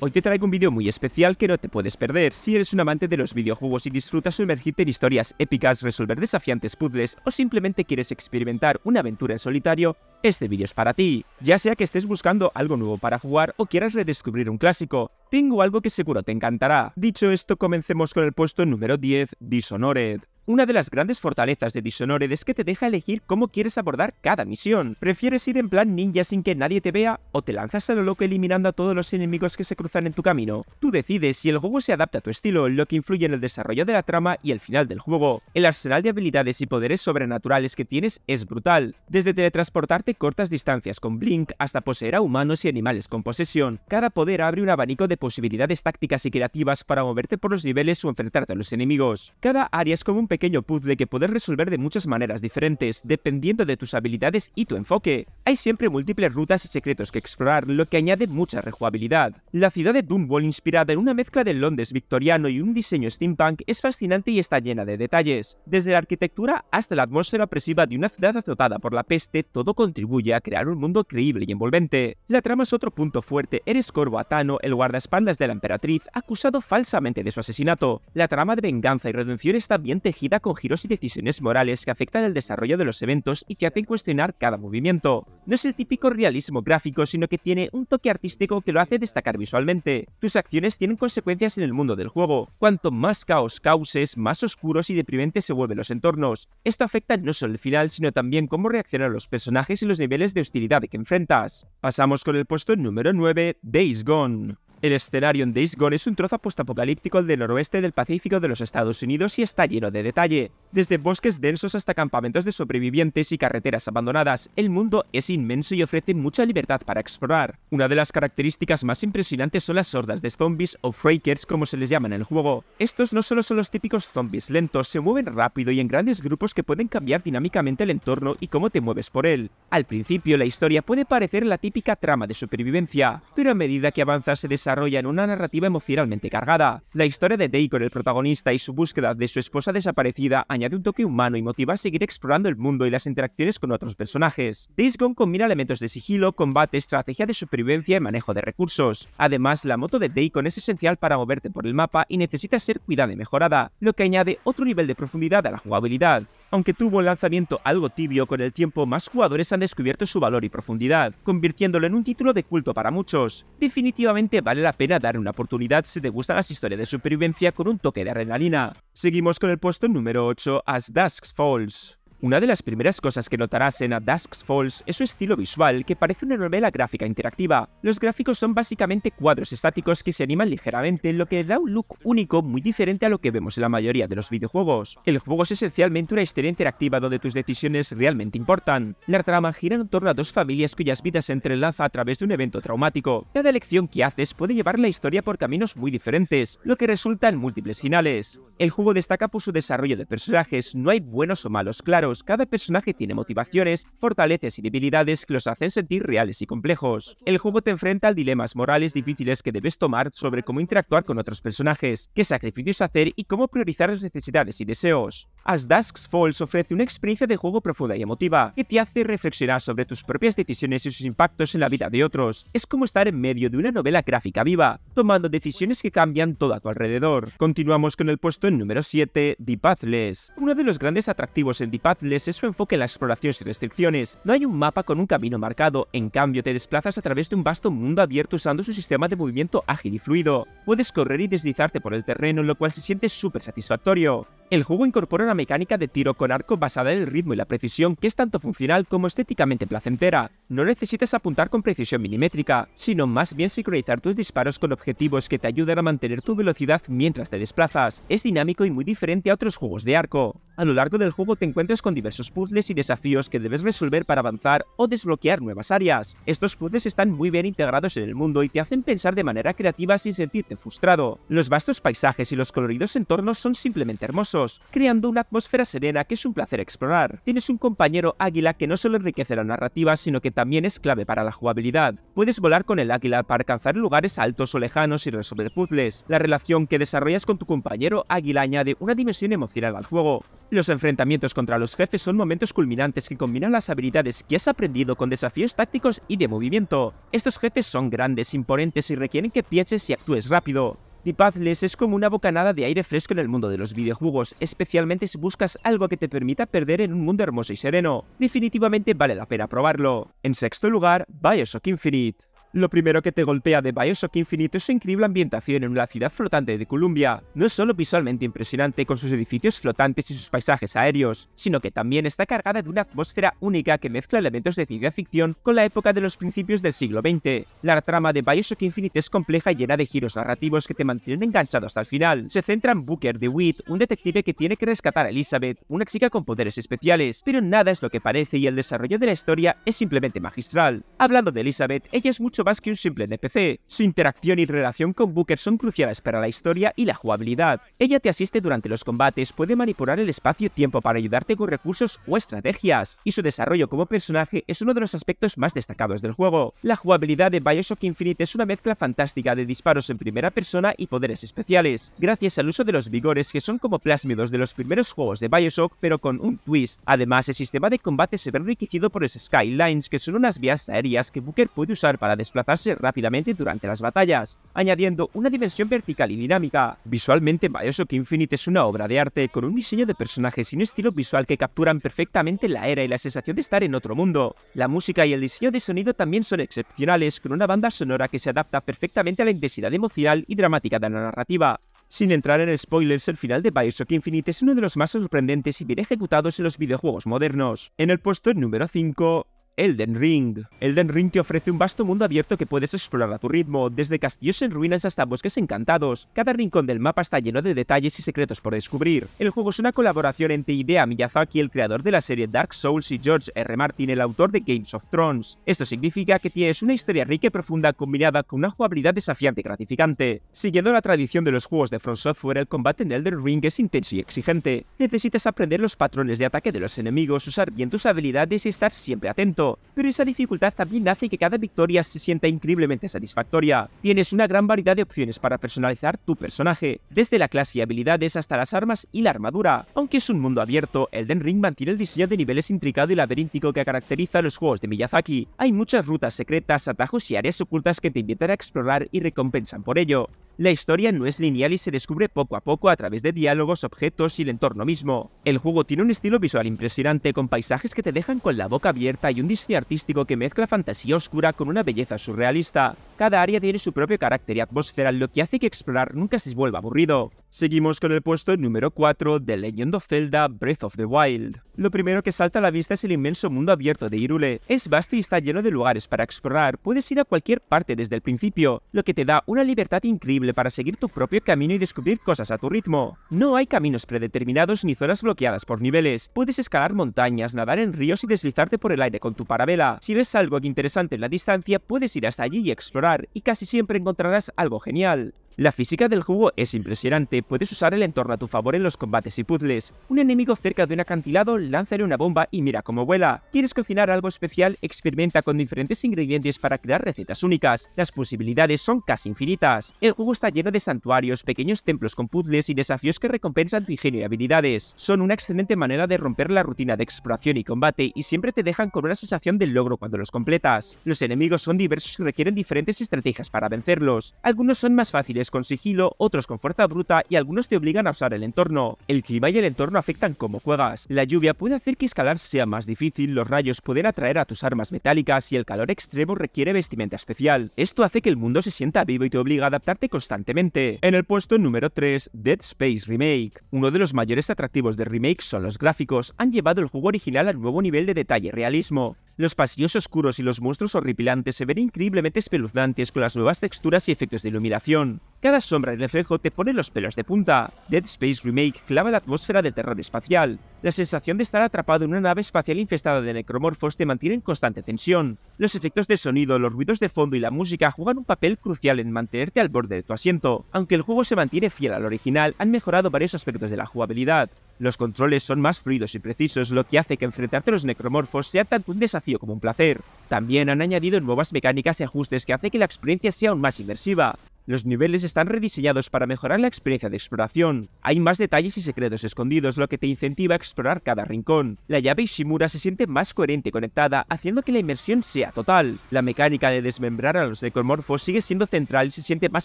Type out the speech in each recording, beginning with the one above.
Hoy te traigo un vídeo muy especial que no te puedes perder si eres un amante de los videojuegos y disfrutas sumergirte en historias épicas, resolver desafiantes puzzles o simplemente quieres experimentar una aventura en solitario, este vídeo es para ti. Ya sea que estés buscando algo nuevo para jugar o quieras redescubrir un clásico, tengo algo que seguro te encantará. Dicho esto, comencemos con el puesto número 10, Dishonored. Una de las grandes fortalezas de Dishonored es que te deja elegir cómo quieres abordar cada misión. ¿Prefieres ir en plan ninja sin que nadie te vea o te lanzas a lo loco eliminando a todos los enemigos que se cruzan en tu camino? Tú decides si el juego se adapta a tu estilo, lo que influye en el desarrollo de la trama y el final del juego. El arsenal de habilidades y poderes sobrenaturales que tienes es brutal, desde teletransportarte cortas distancias con Blink hasta poseer a humanos y animales con posesión. Cada poder abre un abanico de posibilidades tácticas y creativas para moverte por los niveles o enfrentarte a los enemigos. Cada área es como un pequeño puzzle que puedes resolver de muchas maneras diferentes, dependiendo de tus habilidades y tu enfoque. Hay siempre múltiples rutas y secretos que explorar, lo que añade mucha rejugabilidad. La ciudad de Dunwall, inspirada en una mezcla del Londres victoriano y un diseño steampunk, es fascinante y está llena de detalles. Desde la arquitectura hasta la atmósfera opresiva de una ciudad azotada por la peste, todo contribuye a crear un mundo creíble y envolvente. La trama es otro punto fuerte, eres Corvo Atano, el guardaespaldas de la emperatriz, acusado falsamente de su asesinato. La trama de venganza y redención está bien tejida con giros y decisiones morales que afectan el desarrollo de los eventos y que hacen cuestionar cada movimiento. No es el típico realismo gráfico, sino que tiene un toque artístico que lo hace destacar visualmente. Tus acciones tienen consecuencias en el mundo del juego. Cuanto más caos causes, más oscuros y deprimentes se vuelven los entornos. Esto afecta no solo el final, sino también cómo reaccionan los personajes y los niveles de hostilidad que enfrentas. Pasamos con el puesto número 9, Days Gone. El escenario en Days Gone es un trozo postapocalíptico del noroeste del Pacífico de los Estados Unidos y está lleno de detalle. Desde bosques densos hasta campamentos de sobrevivientes y carreteras abandonadas, el mundo es inmenso y ofrece mucha libertad para explorar. Una de las características más impresionantes son las hordas de zombies o freakers como se les llama en el juego. Estos no solo son los típicos zombies lentos, se mueven rápido y en grandes grupos que pueden cambiar dinámicamente el entorno y cómo te mueves por él. Al principio la historia puede parecer la típica trama de supervivencia, pero a medida que avanza se desarrolla en una narrativa emocionalmente cargada. La historia de con el protagonista, y su búsqueda de su esposa desaparecida añade un toque humano y motiva a seguir explorando el mundo y las interacciones con otros personajes. Days Gone combina elementos de sigilo, combate, estrategia de supervivencia y manejo de recursos. Además, la moto de Dacon es esencial para moverte por el mapa y necesita ser cuidada y mejorada, lo que añade otro nivel de profundidad a la jugabilidad. Aunque tuvo un lanzamiento algo tibio, con el tiempo más jugadores han descubierto su valor y profundidad, convirtiéndolo en un título de culto para muchos. Definitivamente vale la pena dar una oportunidad si te gustan las historias de supervivencia con un toque de adrenalina. Seguimos con el puesto número 8, As Dusk Falls. Una de las primeras cosas que notarás en A Dusk's Falls es su estilo visual, que parece una novela gráfica interactiva. Los gráficos son básicamente cuadros estáticos que se animan ligeramente, lo que le da un look único muy diferente a lo que vemos en la mayoría de los videojuegos. El juego es esencialmente una historia interactiva donde tus decisiones realmente importan. La trama gira en torno a dos familias cuyas vidas se entrelaza a través de un evento traumático. Cada elección que haces puede llevar la historia por caminos muy diferentes, lo que resulta en múltiples finales. El juego destaca por su desarrollo de personajes, no hay buenos o malos claro cada personaje tiene motivaciones, fortalezas y debilidades que los hacen sentir reales y complejos. El juego te enfrenta a dilemas morales difíciles que debes tomar sobre cómo interactuar con otros personajes, qué sacrificios hacer y cómo priorizar las necesidades y deseos. As Dusk Falls ofrece una experiencia de juego profunda y emotiva, que te hace reflexionar sobre tus propias decisiones y sus impactos en la vida de otros. Es como estar en medio de una novela gráfica viva, tomando decisiones que cambian todo a tu alrededor. Continuamos con el puesto en número 7, The Pathless. Uno de los grandes atractivos en The Pathless es su enfoque en la exploración sin restricciones. No hay un mapa con un camino marcado, en cambio te desplazas a través de un vasto mundo abierto usando su sistema de movimiento ágil y fluido. Puedes correr y deslizarte por el terreno, lo cual se siente súper satisfactorio. El juego incorpora una mecánica de tiro con arco basada en el ritmo y la precisión que es tanto funcional como estéticamente placentera. No necesitas apuntar con precisión milimétrica, sino más bien sincronizar tus disparos con objetivos que te ayudan a mantener tu velocidad mientras te desplazas. Es dinámico y muy diferente a otros juegos de arco. A lo largo del juego te encuentras con diversos puzzles y desafíos que debes resolver para avanzar o desbloquear nuevas áreas. Estos puzzles están muy bien integrados en el mundo y te hacen pensar de manera creativa sin sentirte frustrado. Los vastos paisajes y los coloridos entornos son simplemente hermosos, creando una atmósfera serena que es un placer explorar. Tienes un compañero águila que no solo enriquece la narrativa, sino que también es clave para la jugabilidad. Puedes volar con el águila para alcanzar lugares altos o lejanos y resolver puzzles. La relación que desarrollas con tu compañero águila añade una dimensión emocional al juego. Los enfrentamientos contra los jefes son momentos culminantes que combinan las habilidades que has aprendido con desafíos tácticos y de movimiento. Estos jefes son grandes, imponentes y requieren que pienses y actúes rápido. Pazles es como una bocanada de aire fresco en el mundo de los videojuegos, especialmente si buscas algo que te permita perder en un mundo hermoso y sereno. Definitivamente vale la pena probarlo. En sexto lugar, Bioshock Infinite. Lo primero que te golpea de Bioshock Infinite es su increíble ambientación en una ciudad flotante de Columbia. No es solo visualmente impresionante con sus edificios flotantes y sus paisajes aéreos, sino que también está cargada de una atmósfera única que mezcla elementos de ciencia ficción con la época de los principios del siglo XX. La trama de Bioshock Infinite es compleja y llena de giros narrativos que te mantienen enganchado hasta el final. Se centra en Booker DeWitt, un detective que tiene que rescatar a Elizabeth, una chica con poderes especiales, pero nada es lo que parece y el desarrollo de la historia es simplemente magistral. Hablando de Elizabeth, ella es mucho más que un simple NPC. Su interacción y relación con Booker son cruciales para la historia y la jugabilidad. Ella te asiste durante los combates, puede manipular el espacio y tiempo para ayudarte con recursos o estrategias, y su desarrollo como personaje es uno de los aspectos más destacados del juego. La jugabilidad de Bioshock Infinite es una mezcla fantástica de disparos en primera persona y poderes especiales, gracias al uso de los vigores que son como plásmidos de los primeros juegos de Bioshock, pero con un twist. Además, el sistema de combate se ve enriquecido por los Skylines, que son unas vías aéreas que Booker puede usar para desarrollar desplazarse rápidamente durante las batallas, añadiendo una dimensión vertical y dinámica. Visualmente, Bioshock Infinite es una obra de arte con un diseño de personajes y un estilo visual que capturan perfectamente la era y la sensación de estar en otro mundo. La música y el diseño de sonido también son excepcionales, con una banda sonora que se adapta perfectamente a la intensidad emocional y dramática de la narrativa. Sin entrar en spoilers, el final de Bioshock Infinite es uno de los más sorprendentes y bien ejecutados en los videojuegos modernos. En el puesto número 5, Elden Ring. Elden Ring te ofrece un vasto mundo abierto que puedes explorar a tu ritmo, desde castillos en ruinas hasta bosques encantados. Cada rincón del mapa está lleno de detalles y secretos por descubrir. El juego es una colaboración entre Idea Miyazaki, el creador de la serie Dark Souls, y George R. Martin, el autor de Games of Thrones. Esto significa que tienes una historia rica y profunda combinada con una jugabilidad desafiante y gratificante. Siguiendo la tradición de los juegos de From Software, el combate en Elden Ring es intenso y exigente. Necesitas aprender los patrones de ataque de los enemigos, usar bien tus habilidades y estar siempre atento pero esa dificultad también hace que cada victoria se sienta increíblemente satisfactoria. Tienes una gran variedad de opciones para personalizar tu personaje, desde la clase y habilidades hasta las armas y la armadura. Aunque es un mundo abierto, Elden Ring mantiene el diseño de niveles intricado y laberíntico que caracteriza a los juegos de Miyazaki. Hay muchas rutas secretas, atajos y áreas ocultas que te invitan a explorar y recompensan por ello. La historia no es lineal y se descubre poco a poco a través de diálogos, objetos y el entorno mismo. El juego tiene un estilo visual impresionante con paisajes que te dejan con la boca abierta y un diseño artístico que mezcla fantasía oscura con una belleza surrealista. Cada área tiene su propio carácter y atmósfera, lo que hace que explorar nunca se vuelva aburrido. Seguimos con el puesto número 4 de Legend of Zelda Breath of the Wild. Lo primero que salta a la vista es el inmenso mundo abierto de Irule. Es vasto y está lleno de lugares para explorar, puedes ir a cualquier parte desde el principio, lo que te da una libertad increíble para seguir tu propio camino y descubrir cosas a tu ritmo. No hay caminos predeterminados ni zonas bloqueadas por niveles, puedes escalar montañas, nadar en ríos y deslizarte por el aire con tu parabela. Si ves algo interesante en la distancia, puedes ir hasta allí y explorar y casi siempre encontrarás algo genial. La física del juego es impresionante, puedes usar el entorno a tu favor en los combates y puzzles. Un enemigo cerca de un acantilado, lánzale una bomba y mira cómo vuela. ¿Quieres cocinar algo especial? Experimenta con diferentes ingredientes para crear recetas únicas. Las posibilidades son casi infinitas. El juego está lleno de santuarios, pequeños templos con puzzles y desafíos que recompensan tu ingenio y habilidades. Son una excelente manera de romper la rutina de exploración y combate y siempre te dejan con una sensación de logro cuando los completas. Los enemigos son diversos y requieren diferentes estrategias para vencerlos. Algunos son más fáciles con sigilo, otros con fuerza bruta y algunos te obligan a usar el entorno. El clima y el entorno afectan cómo juegas. La lluvia puede hacer que escalar sea más difícil, los rayos pueden atraer a tus armas metálicas y el calor extremo requiere vestimenta especial. Esto hace que el mundo se sienta vivo y te obliga a adaptarte constantemente. En el puesto número 3, Dead Space Remake. Uno de los mayores atractivos de Remake son los gráficos. Han llevado el juego original al nuevo nivel de detalle y realismo. Los pasillos oscuros y los monstruos horripilantes se ven increíblemente espeluznantes con las nuevas texturas y efectos de iluminación. Cada sombra y reflejo te pone los pelos de punta. Dead Space Remake clava la atmósfera del terror espacial. La sensación de estar atrapado en una nave espacial infestada de necromorfos te mantiene en constante tensión. Los efectos de sonido, los ruidos de fondo y la música juegan un papel crucial en mantenerte al borde de tu asiento. Aunque el juego se mantiene fiel al original, han mejorado varios aspectos de la jugabilidad. Los controles son más fluidos y precisos, lo que hace que enfrentarte a los necromorfos sea tanto un desafío como un placer. También han añadido nuevas mecánicas y ajustes que hace que la experiencia sea aún más inmersiva. Los niveles están rediseñados para mejorar la experiencia de exploración. Hay más detalles y secretos escondidos, lo que te incentiva a explorar cada rincón. La llave Ishimura se siente más coherente y conectada, haciendo que la inmersión sea total. La mecánica de desmembrar a los decomorfos sigue siendo central y se siente más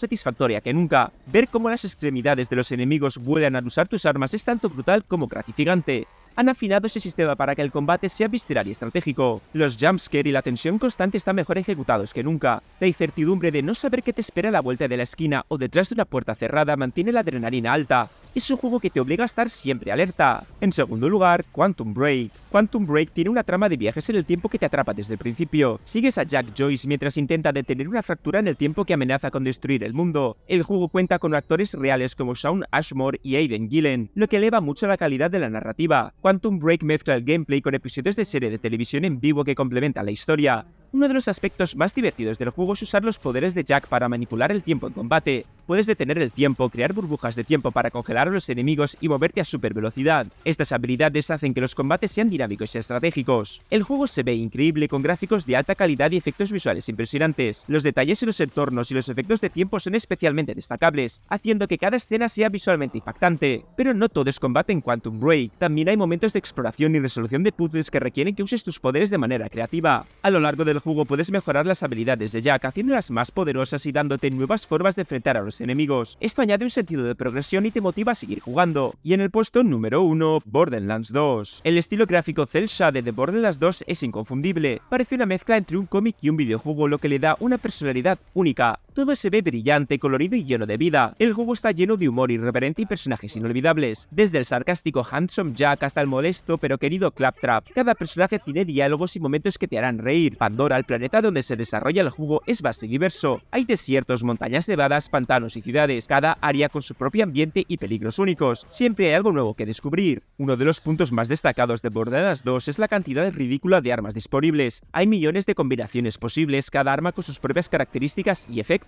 satisfactoria que nunca. Ver cómo las extremidades de los enemigos vuelan al usar tus armas es tanto brutal como gratificante han afinado ese sistema para que el combate sea visceral y estratégico. Los jumpscare y la tensión constante están mejor ejecutados que nunca. La incertidumbre de no saber qué te espera a la vuelta de la esquina o detrás de una puerta cerrada mantiene la adrenalina alta, es un juego que te obliga a estar siempre alerta. En segundo lugar, Quantum Break. Quantum Break tiene una trama de viajes en el tiempo que te atrapa desde el principio. Sigues a Jack Joyce mientras intenta detener una fractura en el tiempo que amenaza con destruir el mundo. El juego cuenta con actores reales como Sean Ashmore y Aiden Gillen, lo que eleva mucho la calidad de la narrativa. Quantum Break mezcla el gameplay con episodios de serie de televisión en vivo que complementan la historia. Uno de los aspectos más divertidos del juego es usar los poderes de Jack para manipular el tiempo en combate. Puedes detener el tiempo, crear burbujas de tiempo para congelar a los enemigos y moverte a super velocidad. Estas habilidades hacen que los combates sean dinámicos y estratégicos. El juego se ve increíble con gráficos de alta calidad y efectos visuales impresionantes. Los detalles en los entornos y los efectos de tiempo son especialmente destacables, haciendo que cada escena sea visualmente impactante. Pero no todo es combate en Quantum Break, también hay momentos de exploración y resolución de puzzles que requieren que uses tus poderes de manera creativa. A lo largo del juego puedes mejorar las habilidades de Jack, haciéndolas más poderosas y dándote nuevas formas de enfrentar a los enemigos. Esto añade un sentido de progresión y te motiva a seguir jugando. Y en el puesto número 1, Borderlands 2. El estilo gráfico Celsa de de Borderlands 2 es inconfundible. Parece una mezcla entre un cómic y un videojuego, lo que le da una personalidad única. Todo se ve brillante, colorido y lleno de vida. El juego está lleno de humor irreverente y personajes inolvidables, desde el sarcástico Handsome Jack hasta el molesto pero querido Claptrap. Cada personaje tiene diálogos y momentos que te harán reír. Pandora, el planeta donde se desarrolla el juego, es vasto y diverso. Hay desiertos, montañas nevadas, pantanos y ciudades, cada área con su propio ambiente y peligros únicos. Siempre hay algo nuevo que descubrir. Uno de los puntos más destacados de Borderlands 2 es la cantidad ridícula de armas disponibles. Hay millones de combinaciones posibles, cada arma con sus propias características y efectos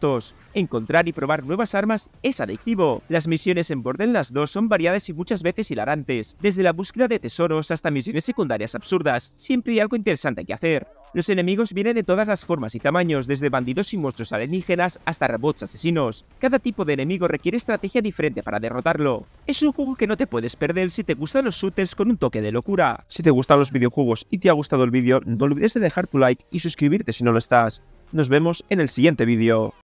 Encontrar y probar nuevas armas es adictivo. Las misiones en Borderlands 2 son variadas y muchas veces hilarantes, desde la búsqueda de tesoros hasta misiones secundarias absurdas, siempre hay algo interesante que hacer. Los enemigos vienen de todas las formas y tamaños, desde bandidos y monstruos alienígenas hasta robots asesinos. Cada tipo de enemigo requiere estrategia diferente para derrotarlo. Es un juego que no te puedes perder si te gustan los shooters con un toque de locura. Si te gustan los videojuegos y te ha gustado el vídeo, no olvides de dejar tu like y suscribirte si no lo estás. Nos vemos en el siguiente vídeo.